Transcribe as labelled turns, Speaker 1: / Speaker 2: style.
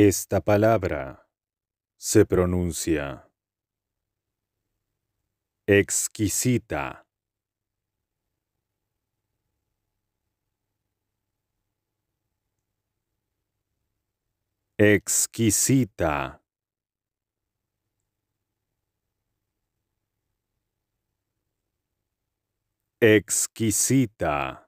Speaker 1: Esta palabra se pronuncia exquisita. Exquisita. Exquisita.